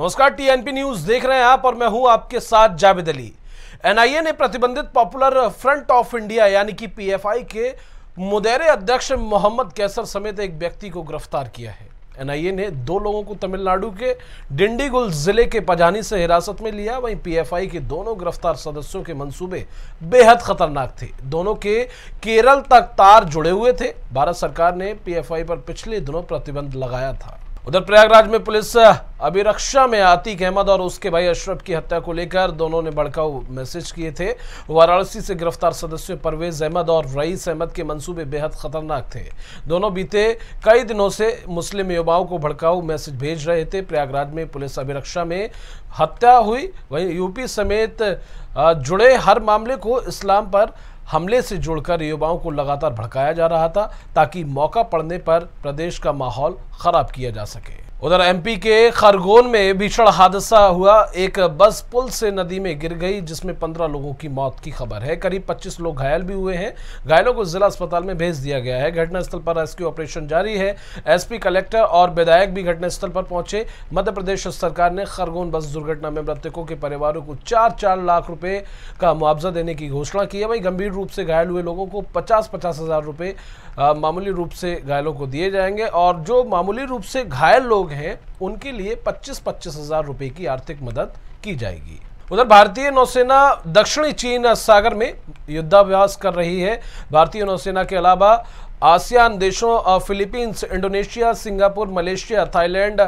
नमस्कार TNP news देख रहे हैं आप और मैं हूं आपके साथ जावेद अली एनआईए ने प्रतिबंधित पॉपुलर फ्रंट ऑफ इंडिया यानी कि पीएफआई के मुदेरे अध्यक्ष मोहम्मद कैसर समेत एक व्यक्ति को गिरफ्तार किया है एनआईए ने दो लोगों को तमिलनाडु के डिंडीगुल जिले के पजानी से हिरासत में लिया वहीं पीएफआई के दोनों गिरफ्तार सदस्यों के मंसूबे बेहद खतरनाक थे दोनों के केरल तक तार जुड़े हुए थे भारत सरकार ने पीएफआई पर पिछले दिनों प्रतिबंध लगाया था उधर प्रयागराज में पुलिस अभिरक्षा में आतिक अहमद और उसके भाई अशरफ की हत्या को लेकर दोनों ने भड़काऊ मैसेज किए थे वाराणसी से गिरफ्तार सदस्य परवेज अहमद और रईस अहमद के मंसूबे बेहद खतरनाक थे दोनों बीते कई दिनों से मुस्लिम युवाओं को भड़काऊ मैसेज भेज रहे थे प्रयागराज में पुलिस अभिरक्षा में हत्या हुई वहीं यूपी समेत जुड़े हर मामले को इस्लाम पर हमले से जुड़कर युवाओं को लगातार भड़काया जा रहा था ताकि मौका पड़ने पर प्रदेश का माहौल खराब किया जा सके उधर एमपी के खरगोन में भीषण हादसा हुआ एक बस पुल से नदी में गिर गई जिसमें पंद्रह लोगों की मौत की खबर है करीब पच्चीस लोग घायल भी हुए हैं घायलों को जिला अस्पताल में भेज दिया गया है घटनास्थल पर रेस्क्यू ऑपरेशन जारी है एसपी कलेक्टर और विधायक भी घटनास्थल पर पहुंचे मध्य प्रदेश सरकार ने खरगोन बस दुर्घटना में मृतकों के परिवारों को चार चार लाख रुपये का मुआवजा देने की घोषणा की है वही गंभीर रूप से घायल हुए लोगों को पचास पचास हज़ार रुपये मामूली रूप से घायलों को दिए जाएंगे और जो मामूली रूप से घायल लोग लोग हैं उनके लिए पच्चीस पच्चीस हजार रुपए की आर्थिक मदद की जाएगी उधर भारतीय नौसेना दक्षिणी चीन सागर में युद्धाभ्यास कर रही है भारतीय नौसेना के अलावा आसियान देशों Philippines Indonesia Singapore Malaysia Thailand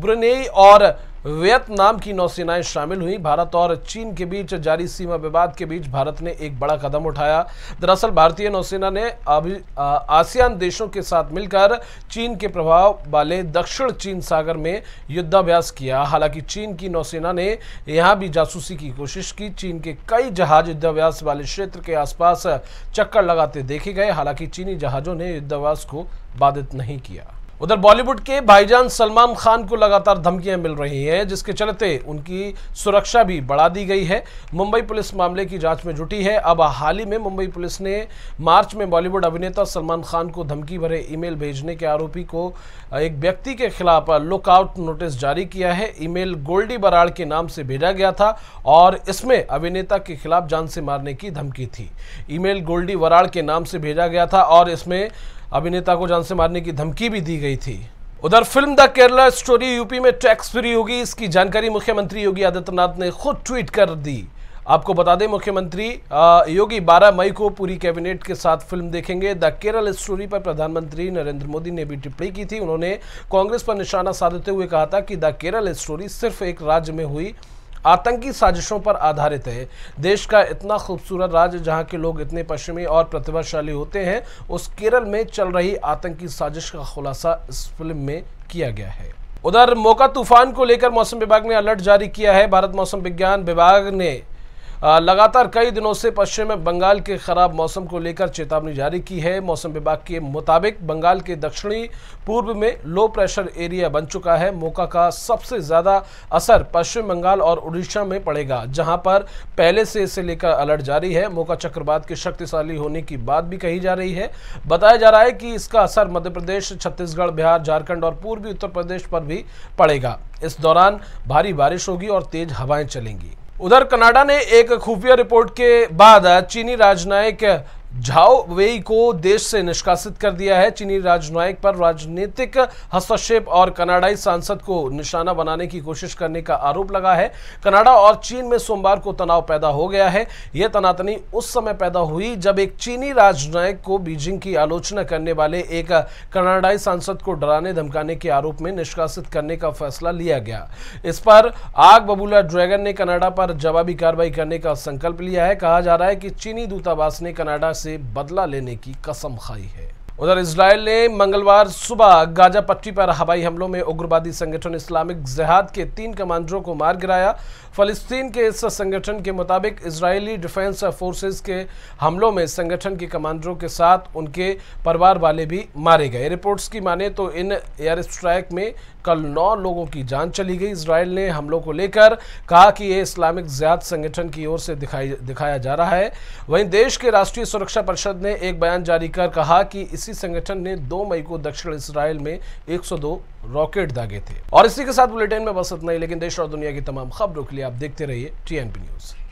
Brunei और वियतनाम की नौसेनाएं शामिल हुई भारत और चीन के बीच जारी सीमा विवाद के बीच भारत ने एक बड़ा कदम उठाया दरअसल भारतीय नौसेना ने अभी आसियान देशों के साथ मिलकर चीन के प्रभाव वाले दक्षिण चीन सागर में युद्धाभ्यास किया हालांकि चीन की नौसेना ने यहां भी जासूसी की कोशिश की चीन के कई जहाज युद्धाभ्यास वाले क्षेत्र के आसपास चक्कर लगाते देखे गए हालांकि चीनी जहाज़ों ने युद्धाभ्यास को बाधित नहीं किया उधर बॉलीवुड के भाईजान सलमान खान को लगातार धमकियां मिल रही हैं जिसके चलते उनकी सुरक्षा भी बढ़ा दी गई है मुंबई पुलिस मामले की जांच में जुटी है अब हाल ही में मुंबई पुलिस ने मार्च में बॉलीवुड अभिनेता सलमान खान को धमकी भरे ईमेल भेजने के आरोपी को एक व्यक्ति के खिलाफ लुकआउट नोटिस जारी किया है ईमेल गोल्डी बराड़ के नाम से भेजा गया था और इसमें अभिनेता के खिलाफ जान से मारने की धमकी थी ईमेल गोल्डी बराड़ के नाम से भेजा गया था और इसमें अभिनेता को जान से मारने की धमकी भी दी गई थी उधर film the Kerala story UP में टैक्स फ्री होगी इसकी जानकारी मुख्यमंत्री योगी आदित्यनाथ ने खुद ट्वीट कर दी आपको बता दें मुख्यमंत्री योगी 12 मई को पूरी कैबिनेट के साथ फिल्म देखेंगे द केरल स्टोरी पर प्रधानमंत्री नरेंद्र मोदी ने भी टिप्पणी की थी उन्होंने कांग्रेस पर निशाना साधते हुए कहा था कि द केरल स्टोरी सिर्फ एक राज्य में हुई आतंकी साजिशों पर आधारित है देश का इतना खूबसूरत राज्य जहां के लोग इतने पश्चिमी और प्रतिभाशाली होते हैं उस केरल में चल रही आतंकी साजिश का खुलासा इस फिल्म में किया गया है उधर मौका तूफान को लेकर मौसम विभाग ने अलर्ट जारी किया है भारत मौसम विज्ञान विभाग ने लगातार कई दिनों से पश्चिम बंगाल के खराब मौसम को लेकर चेतावनी जारी की है मौसम विभाग के मुताबिक बंगाल के दक्षिणी पूर्व में लो प्रेशर एरिया बन चुका है मौका का सबसे ज़्यादा असर पश्चिम बंगाल और उड़ीसा में पड़ेगा जहां पर पहले से इसे लेकर अलर्ट जारी है मौका चक्रवात के शक्तिशाली होने की बात भी कही जा रही है बताया जा रहा है कि इसका असर मध्य प्रदेश छत्तीसगढ़ बिहार झारखंड और पूर्वी उत्तर प्रदेश पर भी पड़ेगा इस दौरान भारी बारिश होगी और तेज हवाएं चलेंगी उधर कनाडा ने एक खुफिया रिपोर्ट के बाद चीनी राजनयिक झाओ वेई को देश से निष्कासित कर दिया है चीनी राजनयिक पर राजनीतिक हस्तक्षेप और कनाडाई सांसद को निशाना बनाने की कोशिश करने का आरोप लगा है कनाडा और चीन में सोमवार को तनाव पैदा हो गया है यह तनातनी उस समय पैदा हुई जब एक चीनी राजनयिक को बीजिंग की आलोचना करने वाले एक कनाडाई सांसद को डराने धमकाने के आरोप में निष्कासित करने का फैसला लिया गया इस पर आग बबूला ड्रैगन ने कनाडा पर जवाबी कार्रवाई करने का संकल्प लिया है कहा जा रहा है कि चीनी दूतावास ने कनाडा से बदला लेने की कसम खाई है उधर इसराइल ने मंगलवार सुबह गाजा पट्टी पर हवाई हमलों में उग्रवादी संगठन इस्लामिक जिहाद के तीन कमांडरों को मार गिराया फलस्तीन के इस संगठन के मुताबिक इजरायली डिफेंस फोर्सेस के हमलों में संगठन के कमांडरों के साथ उनके परिवार वाले भी मारे गए रिपोर्ट्स की माने तो इन एयर स्ट्राइक में कल नौ लोगों की जान चली गई इसराइल ने हमलों को लेकर कहा कि यह इस्लामिक ज्याद संगठन की ओर से दिखाई दिखाया जा रहा है वहीं देश के राष्ट्रीय सुरक्षा परिषद ने एक बयान जारी कर कहा कि इस इसी संगठन ने 2 मई को दक्षिण इसराइल में 102 रॉकेट दागे थे और इसी के साथ बुलेटिन में बस इतना ही लेकिन देश और दुनिया की तमाम खबरों के लिए आप देखते रहिए टीएनपी न्यूज़